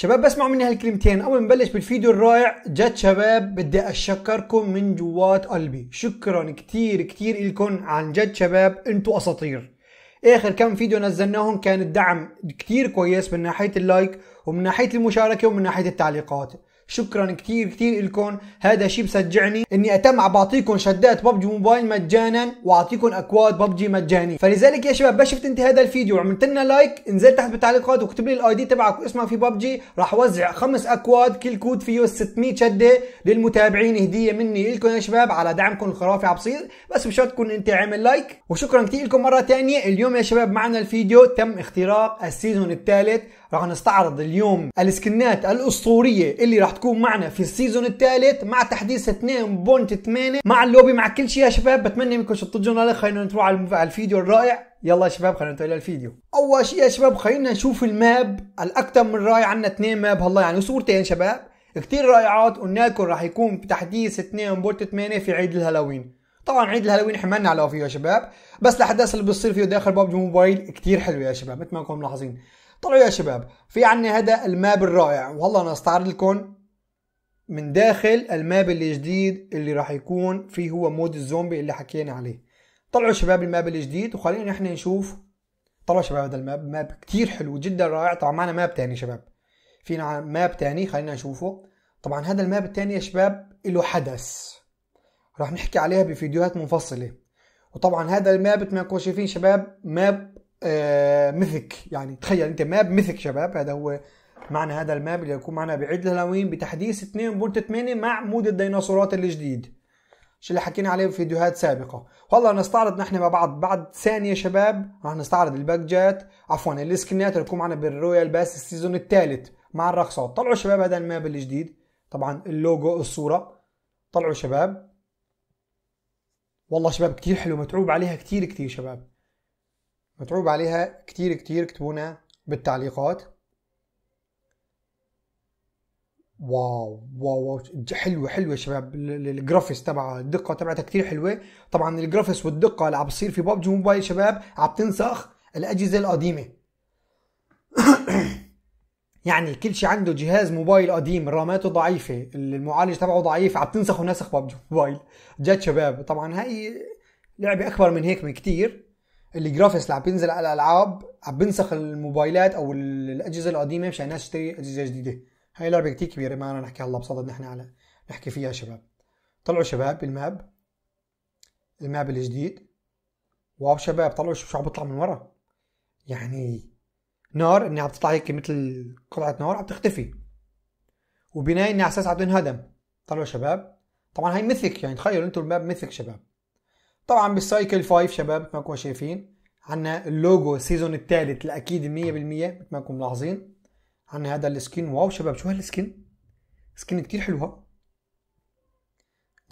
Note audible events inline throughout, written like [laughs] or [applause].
شباب اسمعوا مني هالكلمتين اول نبلش بالفيديو الرائع جد شباب بدي اشكركم من جوات قلبي شكرا كتير كتير لكم عن جد شباب انتو اساطير اخر كم فيديو نزلناهم كان الدعم كتير كويس من ناحيه اللايك ومن ناحيه المشاركه ومن ناحيه التعليقات شكرا كثير كثير لكم هذا شيء بشجعني اني اتمع بعطيكم شدات ببجي موبايل مجانا واعطيكم اكواد ببجي مجاني فلذلك يا شباب بس شفت انت هذا الفيديو وعملت لنا لايك انزل تحت بالتعليقات واكتب لي الاي دي تبعك واسمك في ببجي راح اوزع خمس اكواد كل كود فيه 600 شده للمتابعين هديه مني لكم يا شباب على دعمكم الخرافي عبصير بس بشرط تكون انت عامل لايك وشكرا كثير لكم مره ثانيه اليوم يا شباب معنا الفيديو تم اختراق السيزون الثالث راح نستعرض اليوم السكنات الاسطوريه اللي راح تكون معنا في السيزون الثالث مع تحديث 2.8 مع اللوبي مع كل شيء يا شباب بتمنى منكم تطجونا عليه خلينا نروح على الفيديو الرائع يلا يا شباب خلينا ننتقل الفيديو اول شيء يا شباب خلينا نشوف الماب الاكثر من رائع عندنا اثنين ماب هلا يعني صورتين شباب كثير رائعات قلنا لكم راح يكون بتحديث 2.8 في عيد الهالوين طبعا عيد الهالوين حملنا على فيه يا شباب بس الاحداث اللي بتصير فيه داخل بابجي موبايل كثير حلوه يا شباب مثل ما انكم ملاحظين طلعوا يا شباب في عنا هذا الماب الرائع والله انا استعرض لكم من داخل الماب الجديد اللي راح يكون فيه هو مود الزومبي اللي حكينا عليه طلعوا شباب الماب الجديد وخلينا نحن نشوف طلعوا شباب هذا الماب ماب كتير حلو جدا رائع طبعا معنا ماب تاني شباب فينا ماب تاني خلينا نشوفه طبعا هذا الماب التاني يا شباب له حدث راح نحكي عليها بفيديوهات منفصلة وطبعا هذا الماب ما نكون شايفين شباب ماب آه ميثك يعني تخيل انت ماب ميثك شباب هذا هو معنى هذا الماب اللي يكون معنا بعيد الهالوين بتحديث 2.8 مع مود الديناصورات الجديد شو اللي حكينا عليه في فيديوهات سابقة والله نستعرض نحن مع بعض بعد ثانية شباب راح نستعرض الباكجات عفوا السكنات اللي يكون معنا بالرويال باس السيزون الثالث مع الرقصات طلعوا شباب هذا الماب الجديد طبعا اللوجو الصورة طلعوا شباب والله شباب كتير حلو متعوب عليها كتير كتير شباب متعوب عليها كتير كتير اكتبونا بالتعليقات واو واو واو حلوه حلوه شباب الجرافيكس تبعها الدقه تبعتها كتير حلوه طبعا الجرافيكس والدقه اللي عم بتصير في ببجي موبايل شباب عم تنسخ الاجهزه القديمه [coughs] يعني كل شيء عنده جهاز موبايل قديم راماته ضعيفه المعالج تبعه ضعيف عم تنسخ ونسخ ببجي موبايل جد شباب طبعا هاي لعبه اكبر من هيك بكتير الجرافيكس اللي عم بينزل على الالعاب عم بنسخ الموبايلات او الاجهزه القديمه مشان الناس تشتري اجهزه جديده هاي لعبه كتير كبيره ما انا نحكي هلا بصدد نحن على نحكي فيها شباب طلعوا شباب بالماب الماب الجديد واو شباب طلعوا شو عم بيطلع من ورا يعني نار اني عم تطلع هيك مثل قطعه نار عم تختفي وبنايه اني على اساس عم تنهدم طلعوا شباب طبعا هاي ميثك يعني تخيلوا انتم الماب ميثك شباب طبعا بالسايكل 5 شباب مثل ما كنتم شايفين عندنا اللوجو السيزون الثالث الاكيد 100% مثل ما كنتم ملاحظين عن هذا السكين واو شباب شو هالسكين سكين كتير حلوه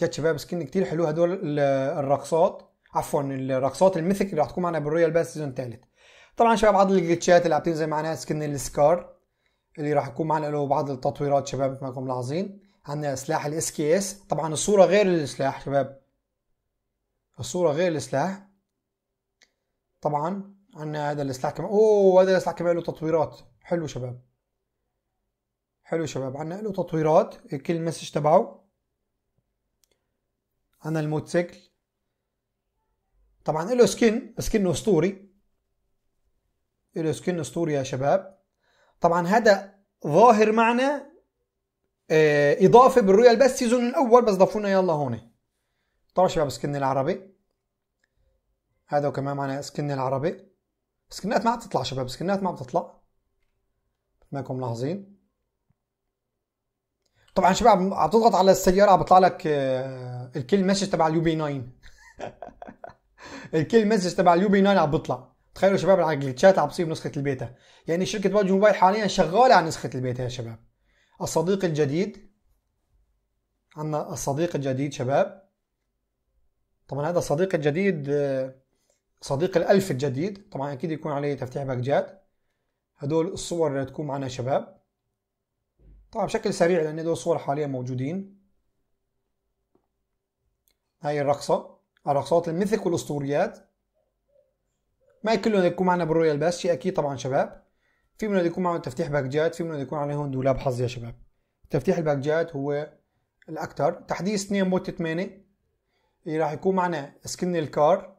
جد شباب سكين كتير حلو هدول الرقصات عفوا الرقصات الميثك اللي راح تكون معنا بالرويال باس سيزون ثالث طبعا شباب بعض الجلتشات اللي عم تنزل معنا سكن السكار اللي راح يكون معنا له بعض التطويرات شباب معكم ملاحظين عندنا سلاح الاس كي اس طبعا الصوره غير السلاح شباب الصوره غير السلاح طبعا عندنا هذا السلاح كمان اوه هذا السلاح كمان له تطويرات حلو شباب حلو يا شباب عنا له تطويرات الكل مسج تبعه عنا الموتوسيكل طبعا له سكن سكن اسطوري له سكن اسطوري يا شباب طبعا هذا ظاهر معنا آه، اضافه بالرويال بس سيزون الاول بس ضافونا يلا هون طبعا شباب سكن العربي هذا كمان معنا سكن العربي سكنات ما عم تطلع شباب سكنات ما عم تطلع ما ملاحظين طبعا شباب عم تضغط على السياره عم بيطلع لك آه، الكل مسج تبع اليو بي 9 [laughs] الكل مسج تبع اليو بي 9 عم بيطلع تخيلوا شباب على الجلتشات عم بتصير نسخة البيتا يعني شركه باجي موبايل حاليا شغاله على نسخه البيتا يا شباب الصديق الجديد عندنا الصديق الجديد شباب طبعا هذا الصديق الجديد آه، صديق الألف الجديد طبعا أكيد يكون عليه تفتيح باكجات هدول الصور اللي تكون معنا شباب طبعا بشكل سريع لان دول صور حاليا موجودين هاي الرقصة الرقصات الميثك والاسطوريات ما كلهم يكون معنا بالرويال باس شيء اكيد طبعا شباب في منهم يكون معهم تفتيح باكجات في منهم يكون عليهم دولاب حظ يا شباب تفتيح الباكجات هو الاكثر تحديث 2 بوت 8 اللي راح يكون معنا سكن الكار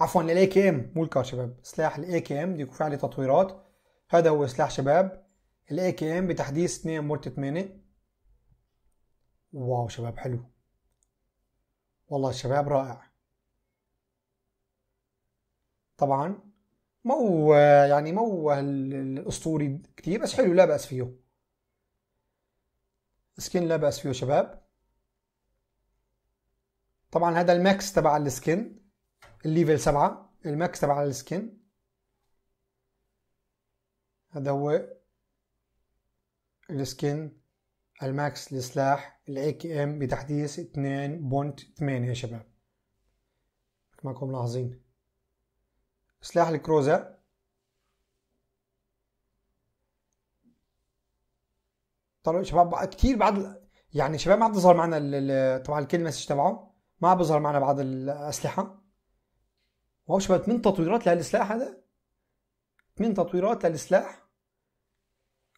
عفوا الاي كي ام مو الكار شباب سلاح الاي كي ام بده يكون في عليه تطويرات هذا هو سلاح شباب الاي كي ام بتحديث 2 مور 8 واو شباب حلو والله الشباب رائع طبعا مو يعني مو الاسطوري كتير بس حلو لا باس فيه سكين لا باس فيه شباب طبعا هذا الماكس تبع السكين الليفل سبعة الماكس تبع السكين هذا هو السكن الماكس للسلاح الاي كي ام بتحديث 2.8 يا شباب كنتم ملاحظين سلاح الكروزر طلعوا شباب كثير بعد يعني شباب ما عم بيظهر معنا طبعا الكل مسج تبعه ما عم بيظهر معنا بعض الاسلحه واو شباب 8 تطويرات لهالسلاح هذا ثمان تطويرات للسلاح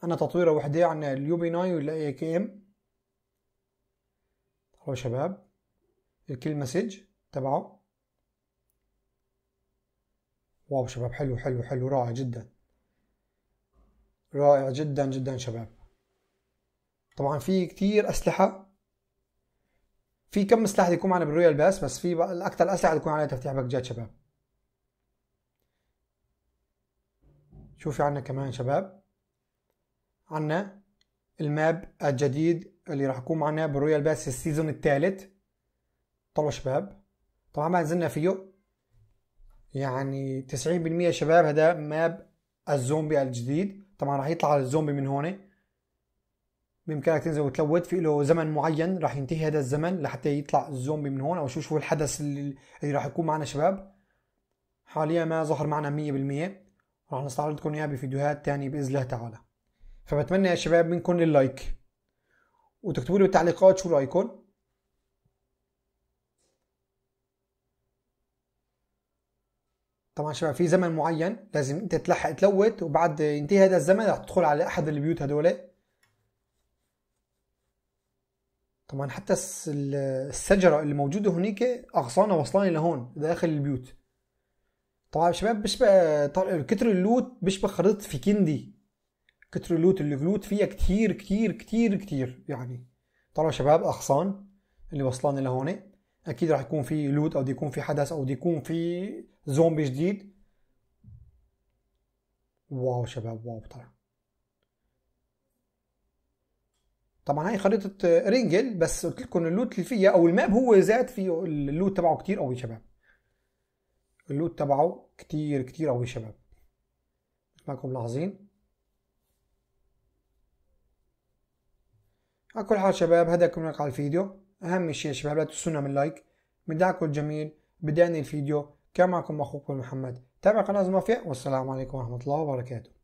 انا تطويره وحده عن يعني اليو بي 9 والاي كي ام هو شباب الكل مسج تبعه واو شباب حلو حلو حلو رائع جدا رائع جدا جدا شباب طبعا في كتير اسلحه في كم سلاح يكون معنا بالرويال باس بس في اكثر اسلحه بيكون عليها تفتيح باكجات شباب شوفي عنا كمان شباب عنا الماب الجديد اللي راح يكون معنا بالرويال باس السيزون الثالث طلعوا شباب طبعا ما نزلنا فيه يعني تسعين بالمية شباب هذا ماب الزومبي الجديد طبعا راح يطلع الزومبي من هون بامكانك تنزل وتلوت في له زمن معين راح ينتهي هذا الزمن لحتى يطلع الزومبي من هون او شو شو الحدث اللي, اللي راح يكون معنا شباب حاليا ما ظهر معنا مية بالمية راح نستعرض لكم اياه بفيديوهات تانية باذن الله تعالى فبتمنى يا شباب منكم اللايك وتكتبوا لي بالتعليقات شو رايكم طبعا شباب في زمن معين لازم انت تلحق تلوت وبعد ينتهي هذا الزمن رح تدخل على احد البيوت هدول طبعا حتى الشجرة اللي موجودة هنيك أغصانها وصلاني لهون داخل البيوت طبعا شباب بشبه كتر اللوت بشبه خريطة في كندي كتر اللوت اللي فلوت فيها كتير كتير كتير كتير يعني طلعوا شباب اغصان اللي وصلنا لهون اكيد راح يكون في لوت او بده يكون في حدث او بده يكون في زومبي جديد واو شباب واو طلع طبعا هاي خريطة رينجل بس قلت لكم اللوت اللي فيها او الماب هو ذات فيه اللوت تبعه كتير قوي شباب اللوت تبعه كتير كتير قوي شباب مثل ما كنتم ملاحظين على كل حال شباب هذا كنا لقاء الفيديو اهم شيء يا شباب لا تنسونا من لايك من دعمكم الجميل بدأني الفيديو كان معكم اخوكم محمد تابع قناه المافيا والسلام عليكم ورحمه الله وبركاته